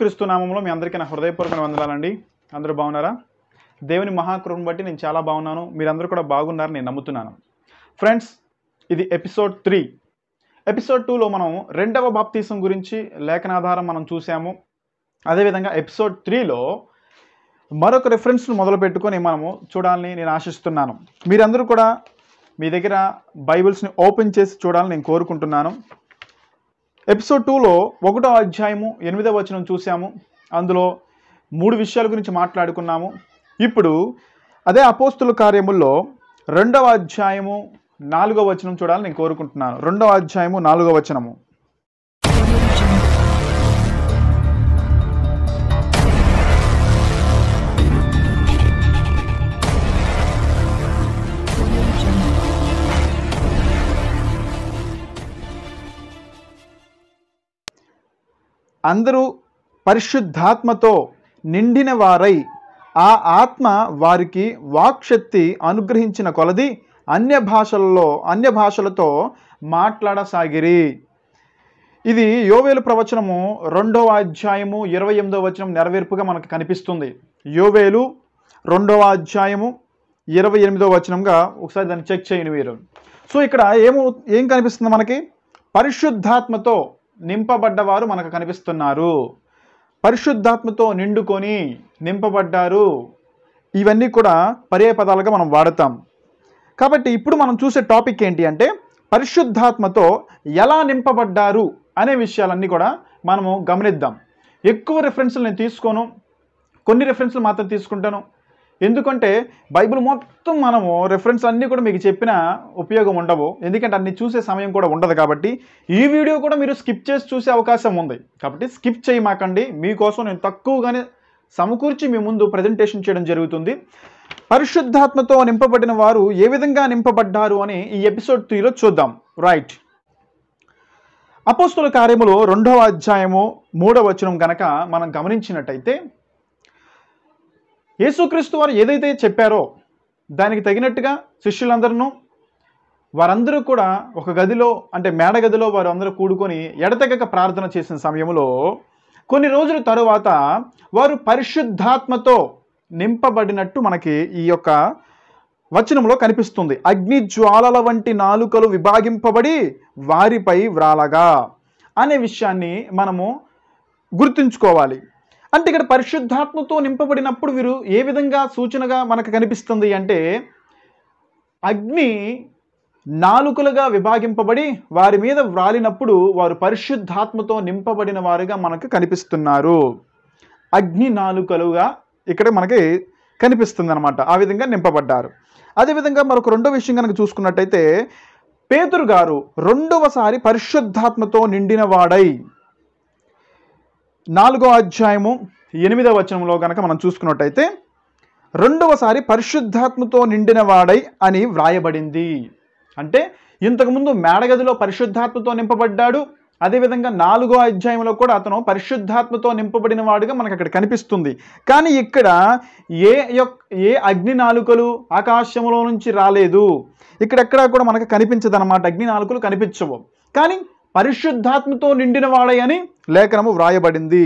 క్రీస్తు నామంలో మీ అందరికీ నా హృదయపూర్వక వందనాలండి అందరూ బాగున్నారా దేవుని మహాకృపను బట్టి నేను చాలా బాగున్నాను మీరందరూ కూడా బాగున్నారని నేను నమ్ముతున్నాను ఫ్రెండ్స్ ఇది ఎపిసోడ్ త్రీ ఎపిసోడ్ టూలో మనం రెండవ బాప్తీసం గురించి లేఖనాధారం మనం చూసాము అదేవిధంగా ఎపిసోడ్ త్రీలో మరొక రిఫరెన్స్ను మొదలు పెట్టుకొని మనము చూడాలని నేను ఆశిస్తున్నాను మీరందరూ కూడా మీ దగ్గర బైబిల్స్ని ఓపెన్ చేసి చూడాలని నేను కోరుకుంటున్నాను ఎపిసోడ్ టూలో ఒకటో అధ్యాయము ఎనిమిదవ వచనం చూసాము అందులో మూడు విషయాల గురించి మాట్లాడుకున్నాము ఇప్పుడు అదే అపోస్తుల కార్యముల్లో రెండవ అధ్యాయము నాలుగవ వచనం చూడాలని నేను కోరుకుంటున్నాను రెండవ అధ్యాయము నాలుగవ వచనము అందరూ పరిశుద్ధాత్మతో నిండిన వారై ఆ ఆత్మ వారికి వాక్శక్తి అనుగ్రహించిన కొలది అన్య భాషలలో అన్య భాషలతో మాట్లాడసాగిరి ఇది యోవేలు ప్రవచనము రెండవ అధ్యాయము ఇరవై ఎనిమిదవ వచనం నెరవేర్పుగా మనకు కనిపిస్తుంది యోవేలు రెండవ అధ్యాయము ఇరవై ఎనిమిదవ వచనంగా ఒకసారి దాన్ని చెక్ చేయని వీరు సో ఇక్కడ ఏమో ఏం కనిపిస్తుంది మనకి పరిశుద్ధాత్మతో నింపబడ్డవారు మనకు కనిపిస్తున్నారు పరిశుద్ధాత్మతో నిండుకొని నింపబడ్డారు ఇవన్నీ కూడా పర్యాయ పదాలుగా మనం వాడతాం కాబట్టి ఇప్పుడు మనం చూసే టాపిక్ ఏంటి అంటే పరిశుద్ధాత్మతో ఎలా నింపబడ్డారు అనే విషయాలన్నీ కూడా మనము గమనిద్దాం ఎక్కువ రెఫరెన్స్లు నేను తీసుకోను కొన్ని రెఫరెన్స్లు మాత్రం తీసుకుంటాను ఎందుకంటే బైబిల్ మొత్తం మనము రెఫరెన్స్ అన్నీ కూడా మీకు చెప్పిన ఉపయోగం ఉండవు ఎందుకంటే అన్ని చూసే సమయం కూడా ఉండదు కాబట్టి ఈ వీడియో కూడా మీరు స్కిప్ చేసి చూసే అవకాశం ఉంది కాబట్టి స్కిప్ చేయమాకండి మీకోసం నేను తక్కువగానే సమకూర్చి మీ ముందు ప్రజెంటేషన్ చేయడం జరుగుతుంది పరిశుద్ధాత్మతో నింపబడిన వారు ఏ విధంగా నింపబడ్డారు అని ఈ ఎపిసోడ్ త్రీలో చూద్దాం రైట్ అపోస్తుల కార్యములో రెండవ అధ్యాయము మూడవ వచనం గనక మనం గమనించినట్టయితే యేసుక్రీస్తు వారు ఏదైతే చెప్పారో దానికి తగినట్టుగా శిష్యులందరూ వారందరూ కూడా ఒక గదిలో అంటే మేడ గదిలో వారు అందరూ కూడుకొని ఎడతెగక ప్రార్థన చేసిన సమయంలో కొన్ని రోజుల తరువాత వారు పరిశుద్ధాత్మతో నింపబడినట్టు మనకి ఈ యొక్క వచనంలో కనిపిస్తుంది అగ్ని జ్వాలల వంటి నాలుకలు విభాగింపబడి వారిపై వ్రాలగా అనే విషయాన్ని మనము గుర్తుంచుకోవాలి అంటే ఇక్కడ పరిశుద్ధాత్మతో నింపబడినప్పుడు వీరు ఏ విధంగా సూచనగా మనకు కనిపిస్తుంది అంటే అగ్ని నాలుకలుగా విభాగింపబడి వారి మీద వ్రాలినప్పుడు వారు పరిశుద్ధాత్మతో నింపబడిన వారుగా మనకు కనిపిస్తున్నారు అగ్ని నాలుకలుగా ఇక్కడ మనకి కనిపిస్తుంది అనమాట ఆ విధంగా నింపబడ్డారు అదేవిధంగా మరొక రెండో విషయం కనుక చూసుకున్నట్టయితే పేతురు గారు రెండవసారి పరిశుద్ధాత్మతో నిండిన వాడై నాలుగో అధ్యాయము ఎనిమిదవ వచనంలో కనుక మనం చూసుకున్నట్టయితే రెండవసారి పరిశుద్ధాత్మతో నిండిన వాడై అని వ్రాయబడింది అంటే ఇంతకుముందు మేడగదిలో పరిశుద్ధాత్మతో నింపబడ్డాడు అదేవిధంగా నాలుగో అధ్యాయంలో కూడా అతను పరిశుద్ధాత్మతో నింపబడిన వాడుగా మనకు అక్కడ కనిపిస్తుంది కానీ ఇక్కడ ఏ యొక్క ఏ అగ్ని నాలుకలు ఆకాశంలో నుంచి రాలేదు ఇక్కడెక్కడా కూడా మనకు కనిపించదన్నమాట అగ్ని నాలుకలు కనిపించవు కానీ పరిశుద్ధాత్మతో నిండిన వాడై అని లేఖనము వ్రాయబడింది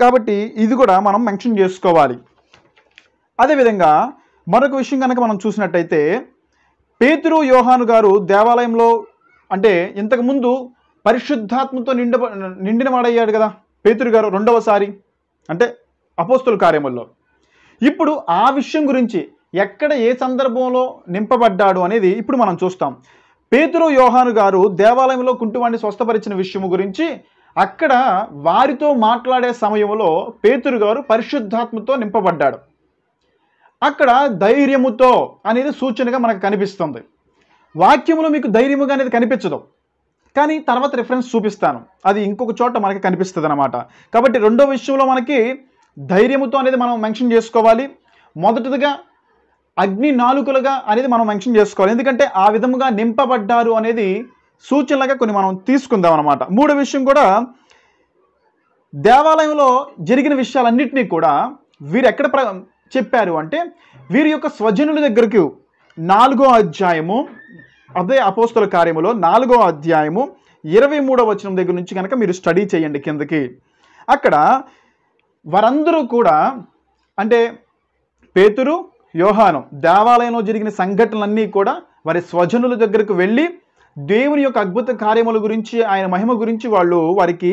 కాబట్టి ఇది కూడా మనం మెన్షన్ చేసుకోవాలి అదేవిధంగా మరొక విషయం కనుక మనం చూసినట్టయితే పేతురు యోహాను గారు దేవాలయంలో అంటే ఇంతకుముందు పరిశుద్ధాత్మతో నిండ నిండిన వాడయ్యాడు కదా పేతురు గారు రెండవసారి అంటే అపోస్తుల కార్యముల్లో ఇప్పుడు ఆ విషయం గురించి ఎక్కడ ఏ సందర్భంలో నింపబడ్డాడు అనేది ఇప్పుడు మనం చూస్తాం పేతురు యోహాను గారు దేవాలయంలో కుంటువాణ్ణి స్వస్థపరిచిన విషయము గురించి అక్కడ వారితో మాట్లాడే సమయంలో పేతురు గారు పరిశుద్ధాత్మతో నింపబడ్డాడు అక్కడ ధైర్యముతో అనేది సూచనగా మనకు కనిపిస్తుంది వాక్యములో మీకు ధైర్యముగా అనేది కనిపించదు కానీ తర్వాత రిఫరెన్స్ చూపిస్తాను అది ఇంకొక చోట మనకి కనిపిస్తుంది అనమాట కాబట్టి రెండో విషయంలో మనకి ధైర్యముతో అనేది మనం మెన్షన్ చేసుకోవాలి మొదటిదిగా అగ్ని నాలుకలుగా అనేది మనం మెన్షన్ చేసుకోవాలి ఎందుకంటే ఆ విధముగా నింపబడ్డారు అనేది సూచనలుగా కొన్ని మనం తీసుకుందాం అనమాట మూడో విషయం కూడా దేవాలయంలో జరిగిన విషయాలన్నింటినీ కూడా వీరు ఎక్కడ చెప్పారు అంటే వీరి యొక్క స్వజనుల దగ్గరకు నాలుగో అధ్యాయము అదే అపోస్తుల కార్యములో నాలుగో అధ్యాయము ఇరవై మూడో వచనం దగ్గర నుంచి కనుక మీరు స్టడీ చేయండి కిందకి అక్కడ వారందరూ కూడా అంటే పేతురు యోహాను దేవాలయంలో జరిగిన సంఘటనలన్నీ కూడా వారి స్వజనుల దగ్గరకు వెళ్ళి దేవుని యొక్క అద్భుత కార్యముల గురించి ఆయన మహిమ గురించి వాళ్ళు వారికి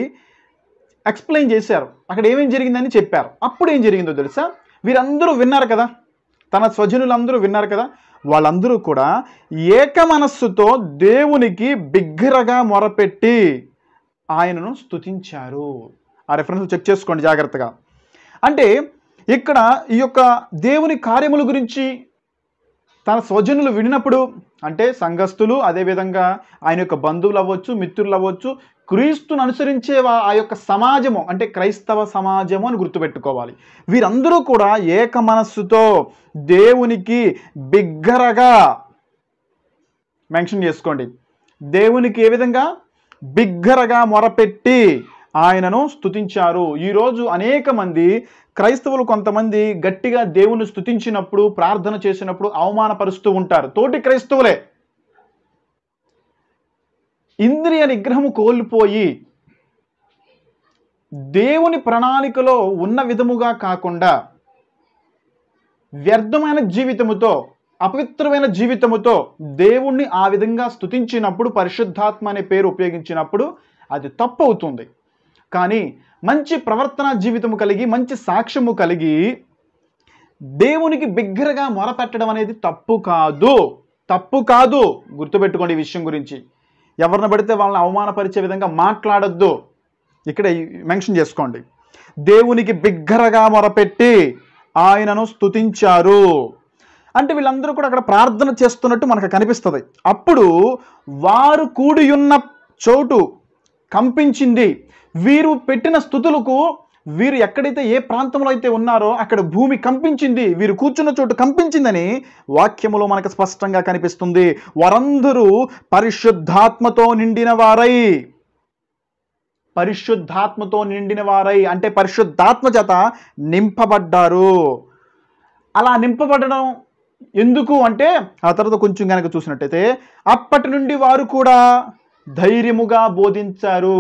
ఎక్స్ప్లెయిన్ చేశారు అక్కడ ఏమేమి జరిగిందని చెప్పారు అప్పుడు ఏం జరిగిందో తెలుసా వీరందరూ విన్నారు కదా తన స్వజనులందరూ విన్నారు కదా వాళ్ళందరూ కూడా ఏక మనస్సుతో దేవునికి బిగ్గరగా మొరపెట్టి ఆయనను స్తుతించారు ఆ రెఫరెన్స్ చెక్ చేసుకోండి జాగ్రత్తగా అంటే ఇక్కడ ఈ యొక్క దేవుని కార్యముల గురించి తన స్వజనులు వినినప్పుడు అంటే సంఘస్థులు అదేవిధంగా ఆయన యొక్క బంధువులు అవ్వచ్చు మిత్రులు అవ్వచ్చు క్రీస్తును అనుసరించే ఆ యొక్క సమాజము అంటే క్రైస్తవ సమాజము అని గుర్తుపెట్టుకోవాలి వీరందరూ కూడా ఏక మనస్సుతో దేవునికి బిగ్గరగా మెన్షన్ చేసుకోండి దేవునికి ఏ విధంగా బిగ్గరగా మొరపెట్టి ఆయనను స్థుతించారు ఈరోజు అనేక మంది క్రైస్తవులు కొంతమంది గట్టిగా దేవుని స్థుతించినప్పుడు ప్రార్థన చేసినప్పుడు అవమానపరుస్తూ ఉంటారు తోటి క్రైస్తవులే ఇంద్రియ నిగ్రహము కోల్పోయి దేవుని ప్రణాళికలో ఉన్న విధముగా కాకుండా వ్యర్థమైన జీవితముతో అపవిత్రమైన జీవితముతో దేవుణ్ణి ఆ విధంగా స్థుతించినప్పుడు పరిశుద్ధాత్మ అనే పేరు ఉపయోగించినప్పుడు అది తప్పు అవుతుంది కానీ మంచి ప్రవర్తన జీవితము కలిగి మంచి సాక్ష్యము కలిగి దేవునికి బిగ్గరగా మొరపెట్టడం అనేది తప్పు కాదు తప్పు కాదు గుర్తుపెట్టుకోండి ఈ విషయం గురించి ఎవరిని పడితే వాళ్ళని అవమానపరిచే విధంగా మాట్లాడొద్దు ఇక్కడ మెన్షన్ చేసుకోండి దేవునికి బిగ్గరగా మొరపెట్టి ఆయనను స్తుతించారు అంటే వీళ్ళందరూ కూడా అక్కడ ప్రార్థన చేస్తున్నట్టు మనకు కనిపిస్తుంది అప్పుడు వారు కూడియున్న చోటు కంపించింది వీరు పెట్టిన స్థుతులకు వీరు ఎక్కడైతే ఏ ప్రాంతంలో అయితే ఉన్నారో అక్కడ భూమి కంపించింది వీరు కూర్చున్న చోటు కంపించిందని వాక్యములో మనకు స్పష్టంగా కనిపిస్తుంది వారందరూ పరిశుద్ధాత్మతో నిండిన వారై పరిశుద్ధాత్మతో నిండిన వారై అంటే పరిశుద్ధాత్మ చేత నింపబడ్డారు అలా నింపబడడం ఎందుకు అంటే ఆ తర్వాత కొంచెం కనుక చూసినట్టయితే అప్పటి నుండి వారు కూడా ధైర్యముగా బోధించారు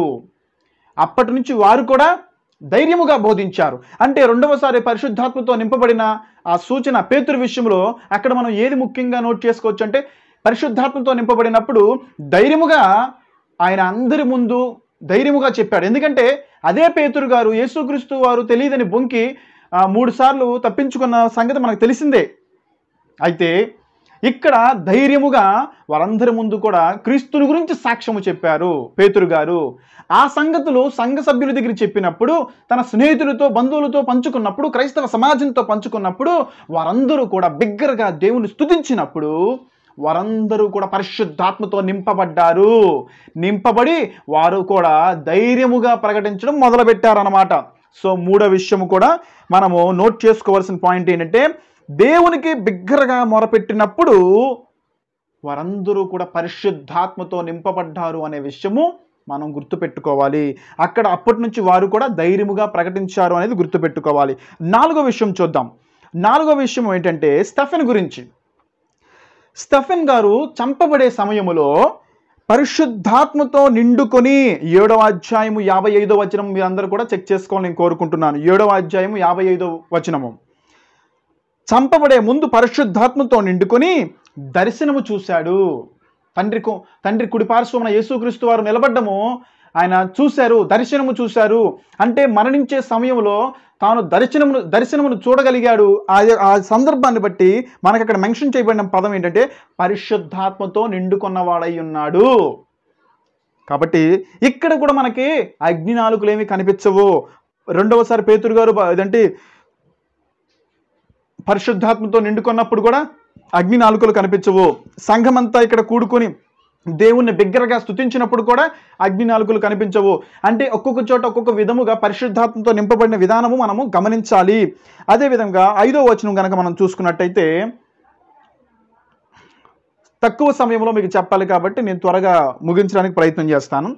అప్పటి నుంచి వారు కూడా ధైర్యముగా బోధించారు అంటే రెండవసారి పరిశుద్ధాత్మతో నింపబడిన ఆ సూచన పేతురు విషయంలో అక్కడ మనం ఏది ముఖ్యంగా నోట్ చేసుకోవచ్చు అంటే పరిశుద్ధాత్మతో నింపబడినప్పుడు ధైర్యముగా ఆయన అందరి ముందు ధైర్యముగా చెప్పాడు ఎందుకంటే అదే పేతురు గారు యేసుక్రీస్తు వారు తెలియదని బొంకి మూడు సార్లు తప్పించుకున్న సంగతి మనకు తెలిసిందే అయితే ఇక్కడ ధైర్యముగా వారందరి ముందు కూడా క్రీస్తుని గురించి సాక్ష్యము చెప్పారు పేతురు గారు ఆ సంగతులు సంఘ సభ్యుల దగ్గర చెప్పినప్పుడు తన స్నేహితులతో బంధువులతో పంచుకున్నప్పుడు క్రైస్తవ సమాజంతో పంచుకున్నప్పుడు వారందరూ కూడా బిగ్గరగా దేవుని స్థుతించినప్పుడు వారందరూ కూడా పరిశుద్ధాత్మతో నింపబడ్డారు నింపబడి వారు కూడా ధైర్యముగా ప్రకటించడం మొదలుపెట్టారన్నమాట సో మూడో విషయం కూడా మనము నోట్ చేసుకోవాల్సిన పాయింట్ ఏంటంటే దేవునికి బిగ్గరగా మొరపెట్టినప్పుడు వారందరూ కూడా పరిశుద్ధాత్మతో నింపబడ్డారు అనే విషయము మనం గుర్తుపెట్టుకోవాలి అక్కడ అప్పటి నుంచి వారు కూడా ధైర్యముగా ప్రకటించారు అనేది గుర్తుపెట్టుకోవాలి నాలుగో విషయం చూద్దాం నాలుగో విషయం ఏంటంటే స్టఫెన్ గురించి స్టఫెన్ గారు చంపబడే సమయములో పరిశుద్ధాత్మతో నిండుకొని ఏడవ అధ్యాయము యాభై ఐదో వచనం మీరందరూ కూడా చెక్ చేసుకోవాలని నేను కోరుకుంటున్నాను ఏడవ అధ్యాయము యాభై ఐదో వచనము చంపబడే ముందు పరిశుద్ధాత్మతో నిండుకొని దర్శనము చూశాడు తండ్రి తండ్రి కుడిపార్శ్వమున యేసుక్రీస్తు వారు నిలబడ్డము ఆయన చూశారు దర్శనము చూశారు అంటే మరణించే సమయంలో తాను దర్శనమును దర్శనమును చూడగలిగాడు ఆ సందర్భాన్ని బట్టి మనకు అక్కడ మెన్షన్ చేయబడిన పదం ఏంటంటే పరిశుద్ధాత్మతో నిండుకున్నవాడై ఉన్నాడు కాబట్టి ఇక్కడ కూడా మనకి అగ్ని నాలుగులేమి కనిపించవు రెండవసారి పేతురు గారు ఇదంటే పరిశుద్ధాత్మతో నిండుకున్నప్పుడు కూడా అగ్ని నాలుకలు కనిపించవు సంఘమంతా ఇక్కడ కూడుకొని దేవుణ్ణి బిగ్గరగా స్థుతించినప్పుడు కూడా అగ్ని నాలుకలు కనిపించవు అంటే ఒక్కొక్క చోట ఒక్కొక్క విధముగా పరిశుద్ధాత్మతో నింపబడిన విధానము మనము గమనించాలి అదేవిధంగా ఐదో వచనం కనుక మనం చూసుకున్నట్టయితే తక్కువ సమయంలో మీకు చెప్పాలి కాబట్టి నేను త్వరగా ముగించడానికి ప్రయత్నం చేస్తాను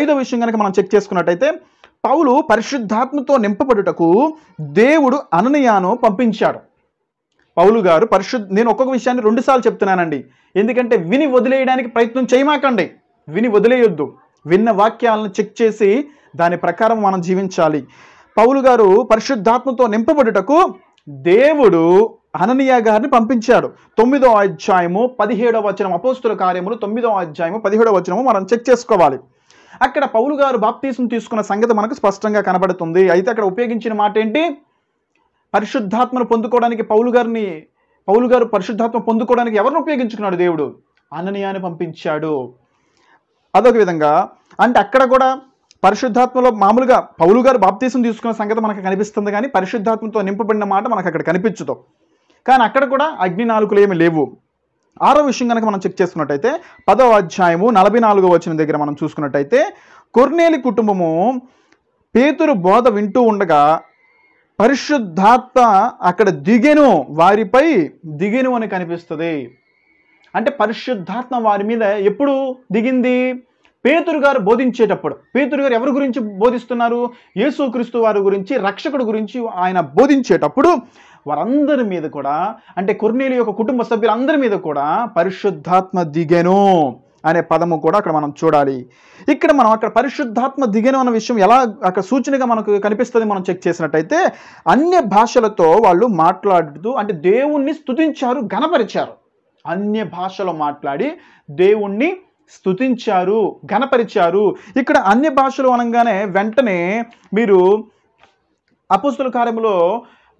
ఐదో విషయం కనుక మనం చెక్ చేసుకున్నట్టయితే పౌలు పరిశుద్ధాత్మతో నింపబడుటకు దేవుడు అననయాను పంపించాడు పౌలు గారు పరిశుద్ధ నేను ఒక్కొక్క విషయాన్ని రెండుసార్లు చెప్తున్నానండి ఎందుకంటే విని వదిలేయడానికి ప్రయత్నం చేయమాకండి విని వదిలేయొద్దు విన్న వాక్యాలను చెక్ చేసి దాని ప్రకారం మనం జీవించాలి పౌలు గారు పరిశుద్ధాత్మతో నింపబడుటకు దేవుడు అననీయ గారిని పంపించాడు తొమ్మిదో అధ్యాయము పదిహేడవ వచనం అపోస్తుల కార్యములు తొమ్మిదో అధ్యాయము పదిహేడవ వచనము మనం చెక్ చేసుకోవాలి అక్కడ పౌలు గారు బాప్తీసం తీసుకున్న సంగతి మనకు స్పష్టంగా కనబడుతుంది అయితే అక్కడ ఉపయోగించిన మాట ఏంటి పరిశుద్ధాత్మను పొందుకోవడానికి పౌలు గారిని పౌలు గారు పరిశుద్ధాత్మ పొందుకోవడానికి ఎవరిని ఉపయోగించుకున్నాడు దేవుడు అననీయాన్ని పంపించాడు అదొక విధంగా అంటే అక్కడ కూడా పరిశుద్ధాత్మలో మామూలుగా పౌలు గారు బాప్తీసం తీసుకున్న సంగతి మనకు కనిపిస్తుంది కానీ పరిశుద్ధాత్మతో నింపబడిన మాట మనకు అక్కడ కనిపించదు కానీ అక్కడ కూడా అగ్ని నాలుగులు ఏమి లేవు ఆరో విషయం కనుక మనం చెక్ చేసుకున్నట్టయితే పదవ అధ్యాయము నలభై నాలుగో వచ్చిన దగ్గర మనం చూసుకున్నట్టయితే కొర్నేలి కుటుంబము పేతురు బోధ వింటూ ఉండగా పరిశుద్ధాత్మ అక్కడ దిగెను వారిపై దిగెను అని కనిపిస్తుంది అంటే పరిశుద్ధాత్మ వారి మీద ఎప్పుడు దిగింది పేతురు గారు బోధించేటప్పుడు పేతురు గారు ఎవరి గురించి బోధిస్తున్నారు యేసుక్రీస్తు వారి గురించి రక్షకుడు గురించి ఆయన బోధించేటప్పుడు వారందరి మీద కూడా అంటే కుర్నీలు యొక్క కుటుంబ సభ్యులందరి మీద కూడా పరిశుద్ధాత్మ దిగెను అనే పదము కూడా అక్కడ మనం చూడాలి ఇక్కడ మనం అక్కడ పరిశుద్ధాత్మ దిగిన అన్న విషయం ఎలా అక్కడ సూచనగా మనకు కనిపిస్తుంది మనం చెక్ చేసినట్టయితే అన్య భాషలతో వాళ్ళు మాట్లాడుతూ అంటే దేవుణ్ణి స్తుతించారు ఘనపరిచారు అన్య భాషలో మాట్లాడి దేవుణ్ణి స్తుతించారు ఘనపరిచారు ఇక్కడ అన్య భాషలు అనగానే వెంటనే మీరు అపుస్తుల కార్యంలో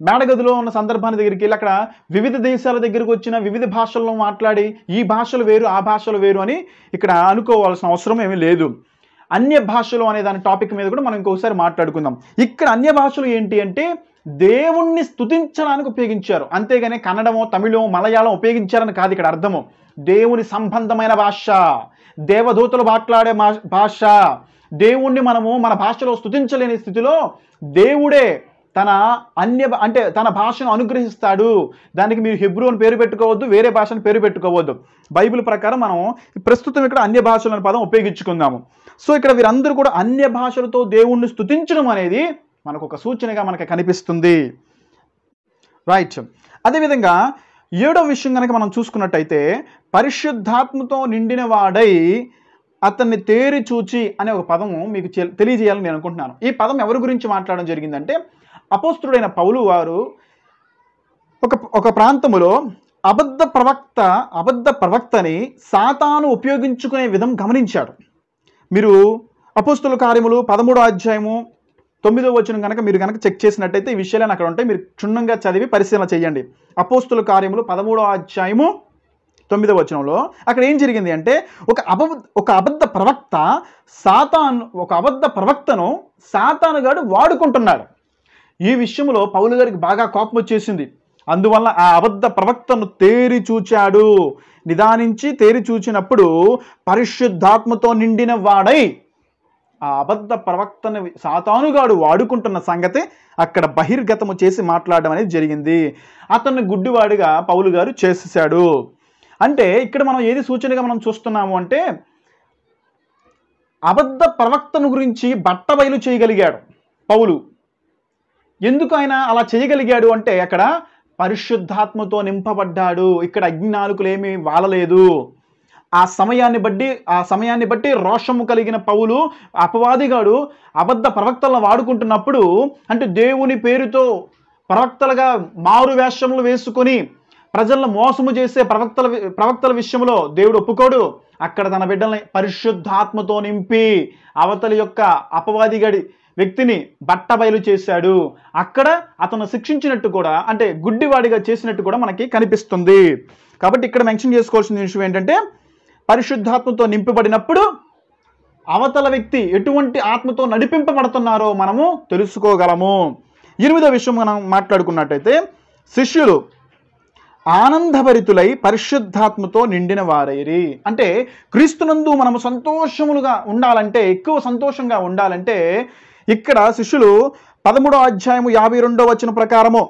మేడగదిలో ఉన్న సందర్భాన్ని దగ్గరికి వెళ్ళి అక్కడ వివిధ దేశాల దగ్గరకు వచ్చిన వివిధ భాషల్లో మాట్లాడి ఈ భాషలు వేరు ఆ భాషలు వేరు అని ఇక్కడ అనుకోవాల్సిన అవసరం ఏమీ లేదు అన్య భాషలు అనే దాని టాపిక్ మీద కూడా మనం ఇంకోసారి మాట్లాడుకుందాం ఇక్కడ అన్య భాషలు ఏంటి అంటే దేవుణ్ణి స్థుతించడానికి ఉపయోగించారు అంతేగాని కన్నడమో తమిళం మలయాళం ఉపయోగించారని కాదు ఇక్కడ అర్థము దేవుని సంబంధమైన భాష దేవదూతలు మాట్లాడే భాష దేవుణ్ణి మనము మన భాషలో స్థుతించలేని స్థితిలో దేవుడే తన అన్య అంటే తన భాషను అనుగ్రహిస్తాడు దానికి మీరు హెబ్రూ అని పేరు పెట్టుకోవద్దు వేరే భాషను పేరు పెట్టుకోవద్దు బైబిల్ ప్రకారం మనం ప్రస్తుతం ఇక్కడ అన్య భాషలు అనే పదం ఉపయోగించుకుందాము సో ఇక్కడ వీరందరూ కూడా అన్య భాషలతో దేవుణ్ణి స్థుతించడం అనేది మనకు ఒక సూచనగా మనకి కనిపిస్తుంది రైట్ అదేవిధంగా ఏడవ విషయం కనుక మనం చూసుకున్నట్టయితే పరిశుద్ధాత్మతో నిండిన వాడై అతన్ని తేరి చూచి అనే ఒక పదము మీకు తెలియజేయాలని నేను అనుకుంటున్నాను ఈ పదం ఎవరి గురించి మాట్లాడడం జరిగిందంటే అపోస్తుడైన పౌలు వారు ఒక ఒక ప్రాంతములో అబద్ధ ప్రవక్త అబద్ధ ప్రవక్తని సాతాను ఉపయోగించుకునే విధం గమనించాడు మీరు అపోస్తుల కార్యములు పదమూడో అధ్యాయము తొమ్మిదో వచ్చిన కనుక మీరు కనుక చెక్ చేసినట్టయితే ఈ విషయాలను అక్కడ ఉంటాయి మీరు క్షుణ్ణంగా చదివి పరిశీలన చేయండి అపోస్తుల కార్యములు పదమూడో అధ్యాయము తొమ్మిదో వచనంలో అక్కడ ఏం జరిగింది అంటే ఒక అబ ఒక అబద్ధ ప్రవక్త సాతాను ఒక అబద్ధ ప్రవక్తను గారు వాడుకుంటున్నాడు ఈ విషయంలో పౌలు గారికి బాగా కోపం వచ్చేసింది అందువల్ల ఆ అబద్ధ ప్రవక్తను తేరి చూచాడు నిదానించి తేరి చూచినప్పుడు పరిశుద్ధాత్మతో నిండిన వాడై ఆ అబద్ధ ప్రవక్తను సాతానుగాడు వాడుకుంటున్న సంగతి అక్కడ బహిర్గతము చేసి మాట్లాడడం అనేది జరిగింది అతన్ని గుడ్డివాడిగా పౌలు గారు చేసేసాడు అంటే ఇక్కడ మనం ఏది సూచనగా మనం చూస్తున్నాము అంటే అబద్ధ ప్రవక్తను గురించి బట్టబయలు చేయగలిగాడు పౌలు ఎందుకు ఆయన అలా చేయగలిగాడు అంటే అక్కడ పరిశుద్ధాత్మతో నింపబడ్డాడు ఇక్కడ ఏమీ వాలలేదు ఆ సమయాన్ని బట్టి ఆ సమయాన్ని బట్టి రోషము కలిగిన పౌలు అపవాదిగాడు అబద్ధ ప్రవక్తలను వాడుకుంటున్నప్పుడు అంటే దేవుని పేరుతో ప్రవక్తలుగా మారు వేషములు వేసుకొని ప్రజలను మోసము చేసే ప్రవక్తల ప్రవక్తల విషయంలో దేవుడు ఒప్పుకోడు అక్కడ తన బిడ్డల్ని పరిశుద్ధాత్మతో నింపి అవతలి యొక్క అపవాదిగాడి వ్యక్తిని బట్టబయలు చేశాడు అక్కడ అతను శిక్షించినట్టు కూడా అంటే గుడ్డివాడిగా చేసినట్టు కూడా మనకి కనిపిస్తుంది కాబట్టి ఇక్కడ మెన్షన్ చేసుకోవాల్సిన విషయం ఏంటంటే పరిశుద్ధాత్మతో నింపబడినప్పుడు అవతల వ్యక్తి ఎటువంటి ఆత్మతో నడిపింపబడుతున్నారో మనము తెలుసుకోగలము ఎనిమిదో విషయం మనం మాట్లాడుకున్నట్టయితే శిష్యులు ఆనందభరితులై పరిశుద్ధాత్మతో నిండిన వారైరి అంటే క్రీస్తునందు మనము సంతోషములుగా ఉండాలంటే ఎక్కువ సంతోషంగా ఉండాలంటే ఇక్కడ శిష్యులు పదమూడో అధ్యాయము యాభై రెండో వచ్చిన ప్రకారము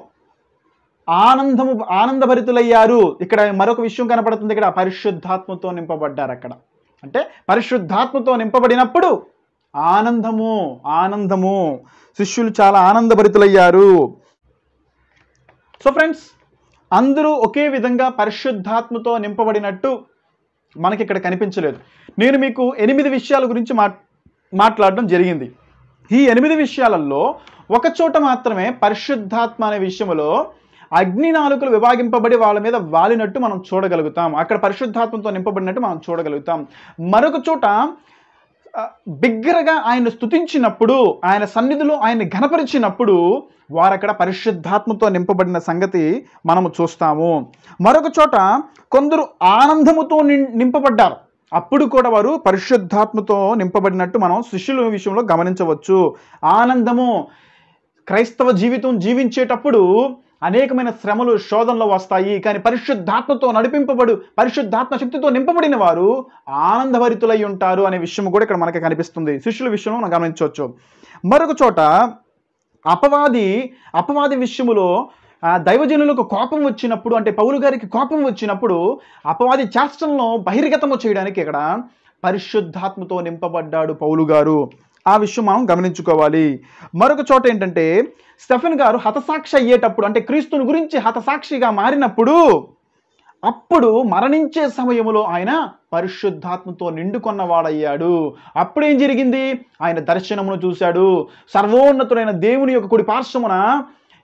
ఆనందము ఆనందభరితులయ్యారు ఇక్కడ మరొక విషయం కనపడుతుంది ఇక్కడ పరిశుద్ధాత్మతో నింపబడ్డారు అక్కడ అంటే పరిశుద్ధాత్మతో నింపబడినప్పుడు ఆనందము ఆనందము శిష్యులు చాలా ఆనందభరితులయ్యారు సో ఫ్రెండ్స్ అందరూ ఒకే విధంగా పరిశుద్ధాత్మతో నింపబడినట్టు మనకి ఇక్కడ కనిపించలేదు నేను మీకు ఎనిమిది విషయాల గురించి మాట్లాడడం జరిగింది ఈ ఎనిమిది విషయాలలో ఒక చోట మాత్రమే పరిశుద్ధాత్మ అనే విషయంలో అగ్ని నాలుకలు విభాగింపబడి వాళ్ళ మీద వాలినట్టు మనం చూడగలుగుతాం అక్కడ పరిశుద్ధాత్మతో నింపబడినట్టు మనం చూడగలుగుతాం మరొక చోట బిగ్గరగా ఆయన స్థుతించినప్పుడు ఆయన సన్నిధిలో ఆయన్ని ఘనపరిచినప్పుడు వారు అక్కడ పరిశుద్ధాత్మతో నింపబడిన సంగతి మనము చూస్తాము మరొక చోట కొందరు ఆనందముతో నింపబడ్డారు అప్పుడు కూడా వారు పరిశుద్ధాత్మతో నింపబడినట్టు మనం శిష్యుల విషయంలో గమనించవచ్చు ఆనందము క్రైస్తవ జీవితం జీవించేటప్పుడు అనేకమైన శ్రమలు శోధనలో వస్తాయి కానీ పరిశుద్ధాత్మతో నడిపింపబడు పరిశుద్ధాత్మ శక్తితో నింపబడిన వారు ఆనందభరితులై ఉంటారు అనే విషయం కూడా ఇక్కడ మనకి కనిపిస్తుంది శిష్యుల విషయంలో మనం గమనించవచ్చు మరొక చోట అపవాది అపవాది విషయములో దైవజనులకు కోపం వచ్చినప్పుడు అంటే పౌలు గారికి కోపం వచ్చినప్పుడు అపవాది చేష్టలను బహిర్గతము చేయడానికి ఇక్కడ పరిశుద్ధాత్మతో నింపబడ్డాడు పౌలు గారు ఆ విషయం మనం గమనించుకోవాలి మరొక చోట ఏంటంటే స్టెఫెన్ గారు హతసాక్షి అయ్యేటప్పుడు అంటే క్రీస్తుని గురించి హతసాక్షిగా మారినప్పుడు అప్పుడు మరణించే సమయంలో ఆయన పరిశుద్ధాత్మతో వాడయ్యాడు అప్పుడేం జరిగింది ఆయన దర్శనమును చూశాడు సర్వోన్నతుడైన దేవుని యొక్క కుడి పార్శ్వమున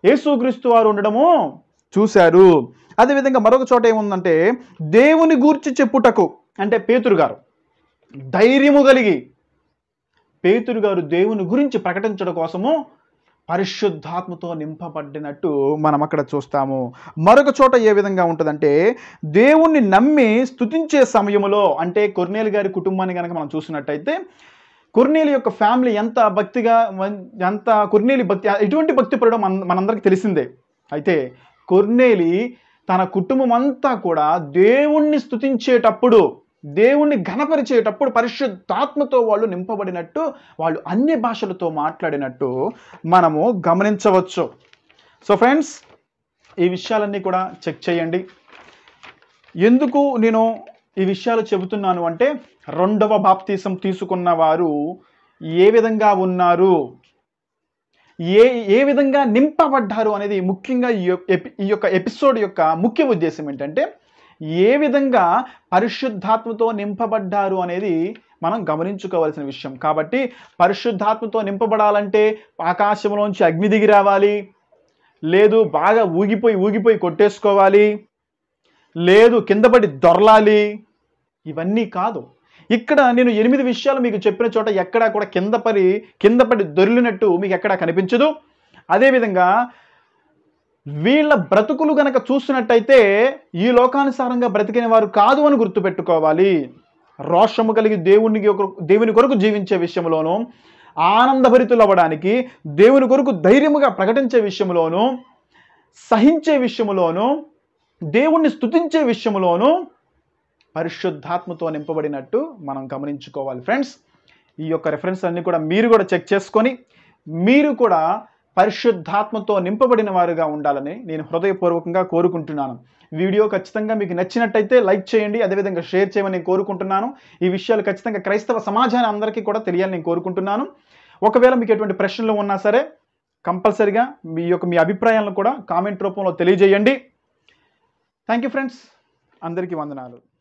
యేసుక్రీస్తు వారు ఉండడము చూశారు అదేవిధంగా మరొక చోట ఏముందంటే దేవుని గూర్చి చెప్పుటకు అంటే పేతురు గారు ధైర్యము కలిగి పేతురు గారు దేవుని గురించి ప్రకటించడం కోసము పరిశుద్ధాత్మతో నింపబడినట్టు మనం అక్కడ చూస్తాము మరొక చోట ఏ విధంగా ఉంటుందంటే దేవుణ్ణి నమ్మి స్థుతించే సమయంలో అంటే కొర్నేలు గారి కుటుంబాన్ని కనుక మనం చూసినట్టయితే కుర్నీలి యొక్క ఫ్యామిలీ ఎంత భక్తిగా ఎంత కుర్నీలి భక్తి ఎటువంటి భక్తి పడడం మన మనందరికీ తెలిసిందే అయితే కుర్నేలి తన కుటుంబం అంతా కూడా దేవుణ్ణి స్థుతించేటప్పుడు దేవుణ్ణి ఘనపరిచేటప్పుడు పరిశుద్ధాత్మతో వాళ్ళు నింపబడినట్టు వాళ్ళు అన్ని భాషలతో మాట్లాడినట్టు మనము గమనించవచ్చు సో ఫ్రెండ్స్ ఈ విషయాలన్నీ కూడా చెక్ చేయండి ఎందుకు నేను ఈ విషయాలు చెబుతున్నాను అంటే రెండవ బాప్తీసం తీసుకున్న వారు ఏ విధంగా ఉన్నారు ఏ ఏ విధంగా నింపబడ్డారు అనేది ముఖ్యంగా ఈ యొక్క ఎపిసోడ్ యొక్క ముఖ్య ఉద్దేశం ఏంటంటే ఏ విధంగా పరిశుద్ధాత్మతో నింపబడ్డారు అనేది మనం గమనించుకోవాల్సిన విషయం కాబట్టి పరిశుద్ధాత్మతో నింపబడాలంటే ఆకాశంలోంచి అగ్ని దిగి రావాలి లేదు బాగా ఊగిపోయి ఊగిపోయి కొట్టేసుకోవాలి లేదు కిందపడి దొరలాలి ఇవన్నీ కాదు ఇక్కడ నేను ఎనిమిది విషయాలు మీకు చెప్పిన చోట ఎక్కడా కూడా కింద పడి కింద పడి దొరిలినట్టు మీకు ఎక్కడా కనిపించదు అదేవిధంగా వీళ్ళ బ్రతుకులు గనక చూసినట్టయితే ఈ లోకానుసారంగా బ్రతికిన వారు కాదు అని గుర్తుపెట్టుకోవాలి రోషము కలిగి దేవునికి దేవుని కొరకు జీవించే విషయంలోనూ ఆనందభరితులు అవ్వడానికి దేవుని కొరకు ధైర్యముగా ప్రకటించే విషయంలోనూ సహించే విషయంలోనూ దేవుణ్ణి స్థుతించే విషయంలోనూ పరిశుద్ధాత్మతో నింపబడినట్టు మనం గమనించుకోవాలి ఫ్రెండ్స్ ఈ యొక్క రెఫరెన్స్ అన్నీ కూడా మీరు కూడా చెక్ చేసుకొని మీరు కూడా పరిశుద్ధాత్మతో నింపబడిన వారుగా ఉండాలని నేను హృదయపూర్వకంగా కోరుకుంటున్నాను వీడియో ఖచ్చితంగా మీకు నచ్చినట్టయితే లైక్ చేయండి అదేవిధంగా షేర్ చేయమని నేను కోరుకుంటున్నాను ఈ విషయాలు ఖచ్చితంగా క్రైస్తవ సమాజాన్ని అందరికీ కూడా తెలియాలని నేను కోరుకుంటున్నాను ఒకవేళ మీకు ఎటువంటి ప్రశ్నలు ఉన్నా సరే కంపల్సరిగా మీ యొక్క మీ అభిప్రాయాలను కూడా కామెంట్ రూపంలో తెలియజేయండి థ్యాంక్ యూ ఫ్రెండ్స్ అందరికీ వందనాలు